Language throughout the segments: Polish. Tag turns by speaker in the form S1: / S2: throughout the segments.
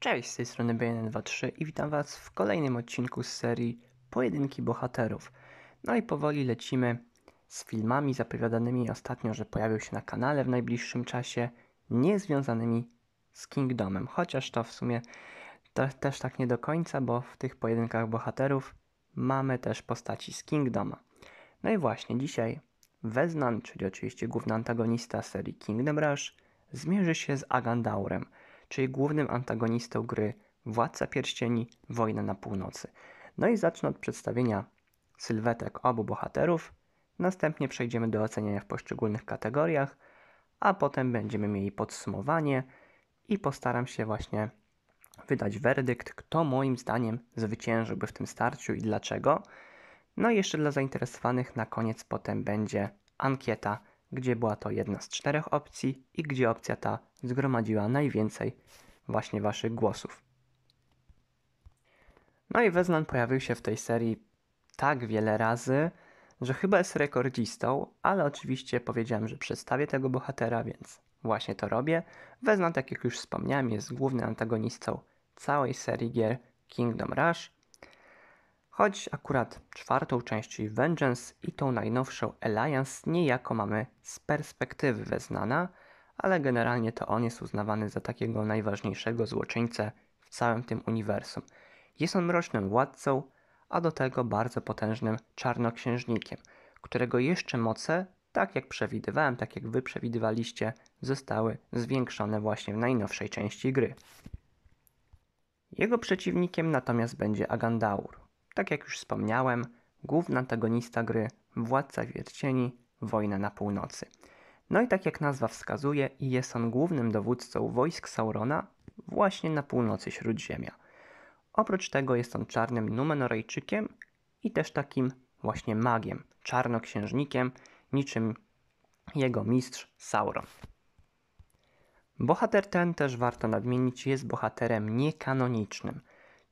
S1: Cześć, z tej strony BN23 i witam Was w kolejnym odcinku z serii Pojedynki Bohaterów. No i powoli lecimy z filmami zapowiadanymi ostatnio, że pojawią się na kanale w najbliższym czasie, niezwiązanymi z Kingdomem, chociaż to w sumie też tak nie do końca, bo w tych Pojedynkach Bohaterów mamy też postaci z Kingdoma. No i właśnie, dzisiaj Weznan, czyli oczywiście główny antagonista serii Kingdom Rush, zmierzy się z Agandaurem – czyli głównym antagonistą gry Władca Pierścieni Wojna na Północy. No i zacznę od przedstawienia sylwetek obu bohaterów, następnie przejdziemy do oceniania w poszczególnych kategoriach, a potem będziemy mieli podsumowanie i postaram się właśnie wydać werdykt, kto moim zdaniem zwyciężyłby w tym starciu i dlaczego. No i jeszcze dla zainteresowanych na koniec potem będzie ankieta gdzie była to jedna z czterech opcji i gdzie opcja ta zgromadziła najwięcej właśnie Waszych głosów. No i Weznan pojawił się w tej serii tak wiele razy, że chyba jest rekordzistą, ale oczywiście powiedziałem, że przedstawię tego bohatera, więc właśnie to robię. Weznan, tak jak już wspomniałem, jest głównym antagonistą całej serii gier Kingdom Rush Choć akurat czwartą część Vengeance i tą najnowszą Alliance niejako mamy z perspektywy Weznana, ale generalnie to on jest uznawany za takiego najważniejszego złoczyńcę w całym tym uniwersum. Jest on mrocznym władcą, a do tego bardzo potężnym czarnoksiężnikiem, którego jeszcze moce, tak jak przewidywałem, tak jak wy przewidywaliście, zostały zwiększone właśnie w najnowszej części gry. Jego przeciwnikiem natomiast będzie Agandaur, tak jak już wspomniałem, główny antagonista gry, władca wiercieni, wojna na północy. No i tak jak nazwa wskazuje, jest on głównym dowódcą wojsk Saurona właśnie na północy Śródziemia. Oprócz tego jest on czarnym Numenorejczykiem i też takim właśnie magiem, czarnoksiężnikiem, niczym jego mistrz Sauron. Bohater ten też warto nadmienić jest bohaterem niekanonicznym,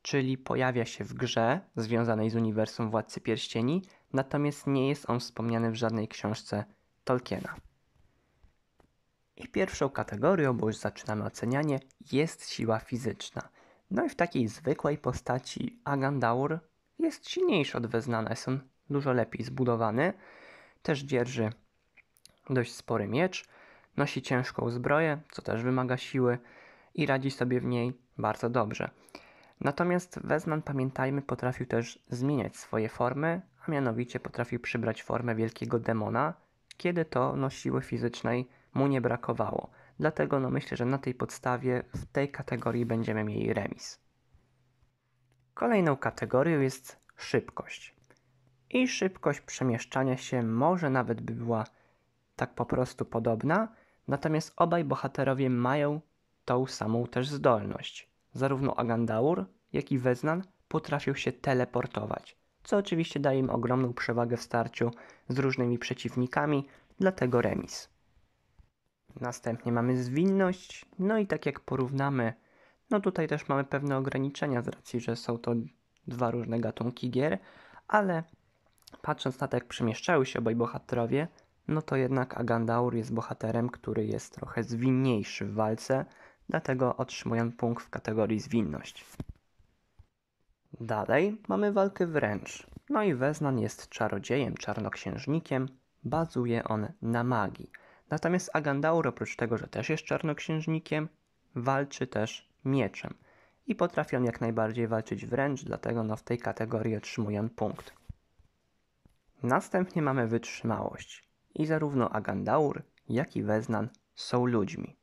S1: czyli pojawia się w grze związanej z uniwersum Władcy Pierścieni, natomiast nie jest on wspomniany w żadnej książce Tolkiena. I pierwszą kategorią, bo już zaczynamy ocenianie, jest siła fizyczna. No i w takiej zwykłej postaci Agandaur jest silniejszy od Weznana, jest on dużo lepiej zbudowany, też dzierży dość spory miecz, nosi ciężką zbroję, co też wymaga siły i radzi sobie w niej bardzo dobrze. Natomiast Wezman, pamiętajmy, potrafił też zmieniać swoje formy, a mianowicie potrafił przybrać formę wielkiego demona, kiedy to no, siły fizycznej mu nie brakowało. Dlatego no, myślę, że na tej podstawie w tej kategorii będziemy mieli remis. Kolejną kategorią jest szybkość. I szybkość przemieszczania się może nawet by była tak po prostu podobna, natomiast obaj bohaterowie mają tą samą też zdolność zarówno Agandaur, jak i Weznan potrafią się teleportować, co oczywiście daje im ogromną przewagę w starciu z różnymi przeciwnikami, dlatego remis. Następnie mamy zwinność, no i tak jak porównamy, no tutaj też mamy pewne ograniczenia z racji, że są to dwa różne gatunki gier, ale patrząc na to, jak przemieszczały się obaj bohaterowie, no to jednak Agandaur jest bohaterem, który jest trochę zwinniejszy w walce, dlatego otrzymuję punkt w kategorii zwinność. Dalej mamy walkę wręcz. No i Weznan jest czarodziejem, czarnoksiężnikiem, bazuje on na magii. Natomiast Agandaur oprócz tego, że też jest czarnoksiężnikiem, walczy też mieczem. I potrafi on jak najbardziej walczyć wręcz, dlatego no w tej kategorii otrzymuję punkt. Następnie mamy wytrzymałość. I zarówno Agandaur, jak i Weznan są ludźmi.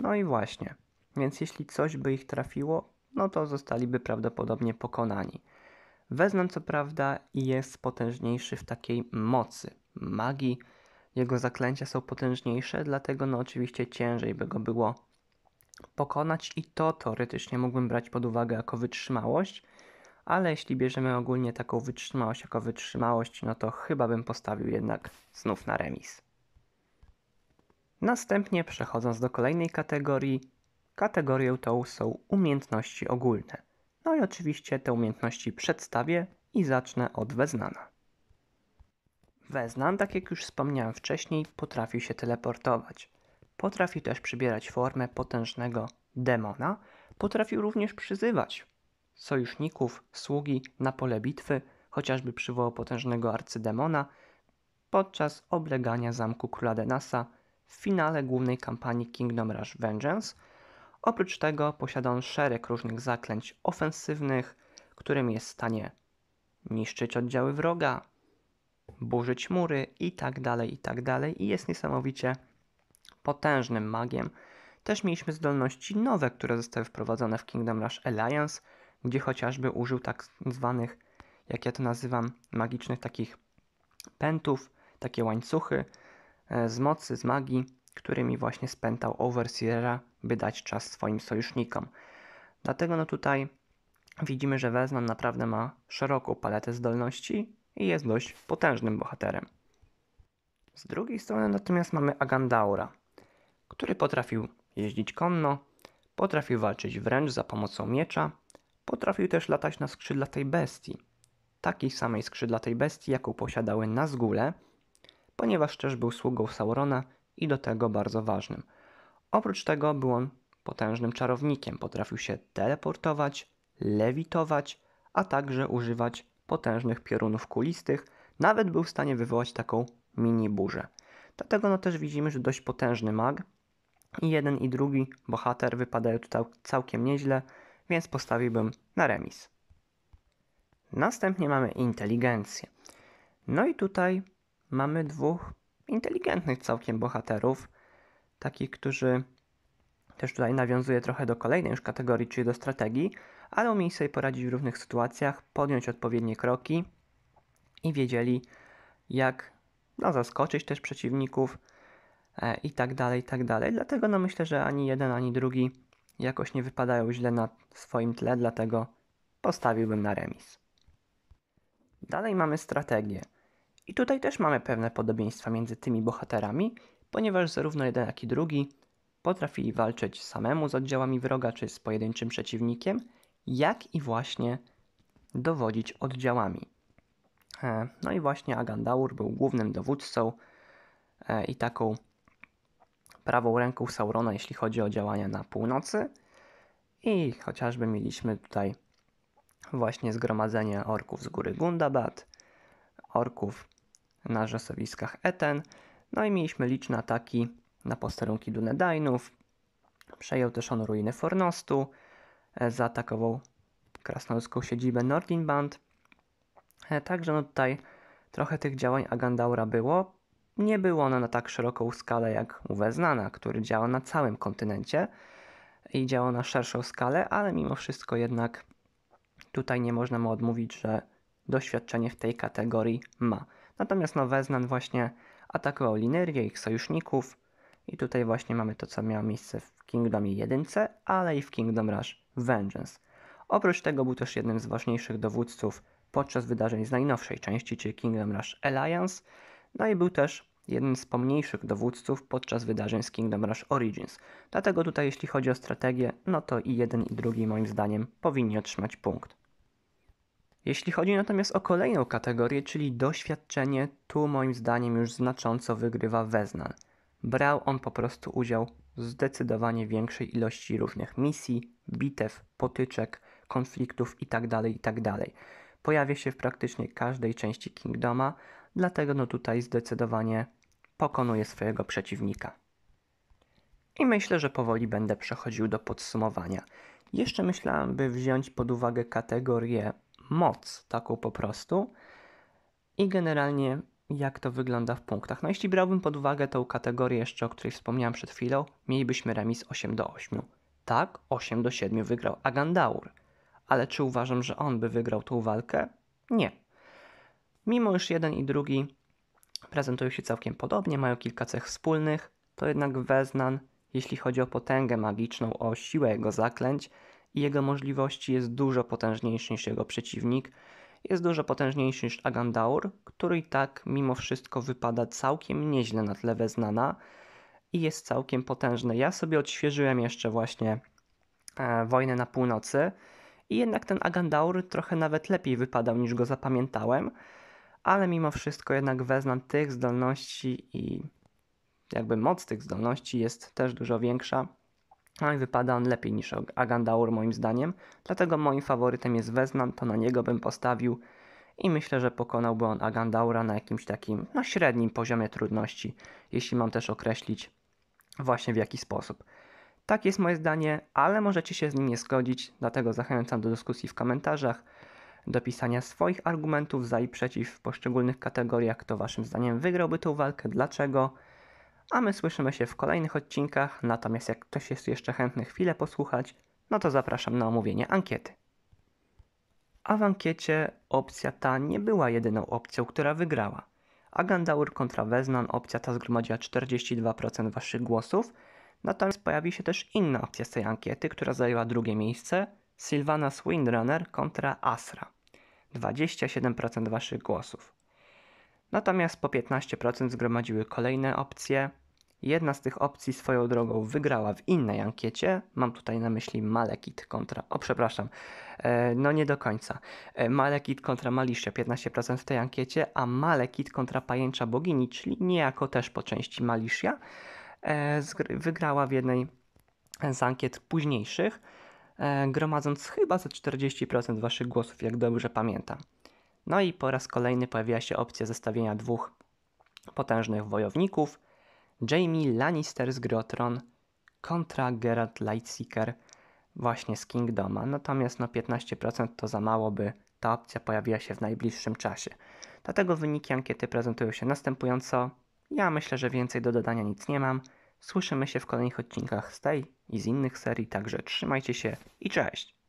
S1: No i właśnie. Więc jeśli coś by ich trafiło, no to zostaliby prawdopodobnie pokonani. Wezmę co prawda i jest potężniejszy w takiej mocy, magii. Jego zaklęcia są potężniejsze, dlatego no oczywiście ciężej by go było pokonać i to teoretycznie mógłbym brać pod uwagę jako wytrzymałość, ale jeśli bierzemy ogólnie taką wytrzymałość jako wytrzymałość, no to chyba bym postawił jednak znów na remis. Następnie przechodząc do kolejnej kategorii, kategorią tą są umiejętności ogólne. No i oczywiście te umiejętności przedstawię i zacznę od Weznana. Weznan, tak jak już wspomniałem wcześniej, potrafi się teleportować. Potrafi też przybierać formę potężnego demona, potrafił również przyzywać sojuszników, sługi na pole bitwy, chociażby przywołał potężnego arcydemona podczas oblegania zamku króla Denasa w finale głównej kampanii Kingdom Rush Vengeance. Oprócz tego posiada on szereg różnych zaklęć ofensywnych, którym jest w stanie niszczyć oddziały wroga, burzyć mury itd., tak itd. Tak i jest niesamowicie potężnym magiem. Też mieliśmy zdolności nowe, które zostały wprowadzone w Kingdom Rush Alliance, gdzie chociażby użył tak zwanych, jak ja to nazywam, magicznych takich pętów, takie łańcuchy, E, z mocy, z magii, którymi właśnie spętał Overseera, by dać czas swoim sojusznikom. Dlatego no tutaj widzimy, że Wezman naprawdę ma szeroką paletę zdolności i jest dość potężnym bohaterem. Z drugiej strony natomiast mamy Agandaura, który potrafił jeździć konno, potrafił walczyć wręcz za pomocą miecza, potrafił też latać na skrzydlatej bestii, takiej samej skrzydlatej bestii, jaką posiadały Nazgule, ponieważ też był sługą Saurona i do tego bardzo ważnym. Oprócz tego był on potężnym czarownikiem, potrafił się teleportować, lewitować, a także używać potężnych piorunów kulistych, nawet był w stanie wywołać taką mini burzę. Dlatego no też widzimy, że dość potężny mag i jeden i drugi bohater wypadają tutaj całkiem nieźle, więc postawiłbym na remis. Następnie mamy inteligencję. No i tutaj mamy dwóch inteligentnych całkiem bohaterów, takich, którzy też tutaj nawiązuje trochę do kolejnej już kategorii, czyli do strategii, ale umieli sobie poradzić w różnych sytuacjach, podjąć odpowiednie kroki i wiedzieli, jak no, zaskoczyć też przeciwników e, i tak dalej, i tak dalej. Dlatego no, myślę, że ani jeden, ani drugi jakoś nie wypadają źle na swoim tle, dlatego postawiłbym na remis. Dalej mamy strategię. I tutaj też mamy pewne podobieństwa między tymi bohaterami, ponieważ zarówno jeden, jak i drugi potrafili walczyć samemu z oddziałami wroga czy z pojedynczym przeciwnikiem, jak i właśnie dowodzić oddziałami. E, no i właśnie Agandaur był głównym dowódcą e, i taką prawą ręką Saurona, jeśli chodzi o działania na północy. I chociażby mieliśmy tutaj właśnie zgromadzenie orków z góry Gundabad, orków na rzesowiskach Eten. No i mieliśmy liczne ataki na posterunki Dunedainów. Przejął też on ruiny Fornostu, e, zaatakował krasnoludzką siedzibę Nordinband. E, także no tutaj trochę tych działań Agandaura było. Nie było ono na tak szeroką skalę jak Uweznana, który działa na całym kontynencie i działa na szerszą skalę, ale mimo wszystko jednak tutaj nie można mu odmówić, że doświadczenie w tej kategorii ma. Natomiast Noweznan właśnie atakował Linerię, ich sojuszników i tutaj właśnie mamy to, co miało miejsce w Kingdomie 1, ale i w Kingdom Rush Vengeance. Oprócz tego był też jednym z ważniejszych dowódców podczas wydarzeń z najnowszej części, czyli Kingdom Rush Alliance, no i był też jednym z pomniejszych dowódców podczas wydarzeń z Kingdom Rush Origins. Dlatego tutaj jeśli chodzi o strategię, no to i jeden i drugi moim zdaniem powinni otrzymać punkt. Jeśli chodzi natomiast o kolejną kategorię, czyli doświadczenie, tu moim zdaniem już znacząco wygrywa Weznan. Brał on po prostu udział w zdecydowanie większej ilości różnych misji, bitew, potyczek, konfliktów itd. Tak itd. Tak Pojawia się w praktycznie każdej części Kingdoma, dlatego no tutaj zdecydowanie pokonuje swojego przeciwnika. I myślę, że powoli będę przechodził do podsumowania. Jeszcze myślałem, by wziąć pod uwagę kategorię moc, taką po prostu. I generalnie jak to wygląda w punktach. No jeśli brałbym pod uwagę tą kategorię jeszcze, o której wspomniałem przed chwilą, mielibyśmy remis 8 do 8. Tak, 8 do 7 wygrał Agandaur. Ale czy uważam, że on by wygrał tą walkę? Nie. Mimo iż jeden i drugi prezentują się całkiem podobnie, mają kilka cech wspólnych, to jednak Weznan, jeśli chodzi o potęgę magiczną, o siłę jego zaklęć, i jego możliwości jest dużo potężniejszy niż jego przeciwnik. Jest dużo potężniejszy niż Agandaur, który i tak mimo wszystko wypada całkiem nieźle na tle Weznana i jest całkiem potężny. Ja sobie odświeżyłem jeszcze właśnie e, Wojnę na Północy i jednak ten Agandaur trochę nawet lepiej wypadał niż go zapamiętałem, ale mimo wszystko jednak Weznan tych zdolności i jakby moc tych zdolności jest też dużo większa ale wypada on lepiej niż Agandaur moim zdaniem, dlatego moim faworytem jest Weznan, to na niego bym postawił i myślę, że pokonałby on Agandaura na jakimś takim no, średnim poziomie trudności, jeśli mam też określić właśnie w jaki sposób. Tak jest moje zdanie, ale możecie się z nim nie zgodzić, dlatego zachęcam do dyskusji w komentarzach, do pisania swoich argumentów za i przeciw w poszczególnych kategoriach, kto waszym zdaniem wygrałby tą walkę, dlaczego, a my słyszymy się w kolejnych odcinkach, natomiast jak ktoś jest jeszcze chętny chwilę posłuchać, no to zapraszam na omówienie ankiety. A w ankiecie opcja ta nie była jedyną opcją, która wygrała. Agandaur kontra Weznan opcja ta zgromadziła 42% waszych głosów, natomiast pojawi się też inna opcja z tej ankiety, która zajęła drugie miejsce, Sylvana Swindrunner kontra Asra. 27% waszych głosów. Natomiast po 15% zgromadziły kolejne opcje. Jedna z tych opcji swoją drogą wygrała w innej ankiecie. Mam tutaj na myśli Malekit kontra. O, przepraszam. E, no nie do końca. E, Malekit kontra Maliszia 15% w tej ankiecie, a Malekit kontra Pajęcza Bogini, czyli niejako też po części Maliszia, e, wygrała w jednej z ankiet późniejszych, gromadząc chyba ze 40% waszych głosów, jak dobrze pamiętam. No i po raz kolejny pojawiła się opcja zestawienia dwóch potężnych wojowników. Jamie Lannister z Grotron kontra Geralt Lightseeker właśnie z Kingdoma. Natomiast no 15% to za mało, by ta opcja pojawiła się w najbliższym czasie. Dlatego wyniki ankiety prezentują się następująco. Ja myślę, że więcej do dodania nic nie mam. Słyszymy się w kolejnych odcinkach z tej i z innych serii, także trzymajcie się i cześć!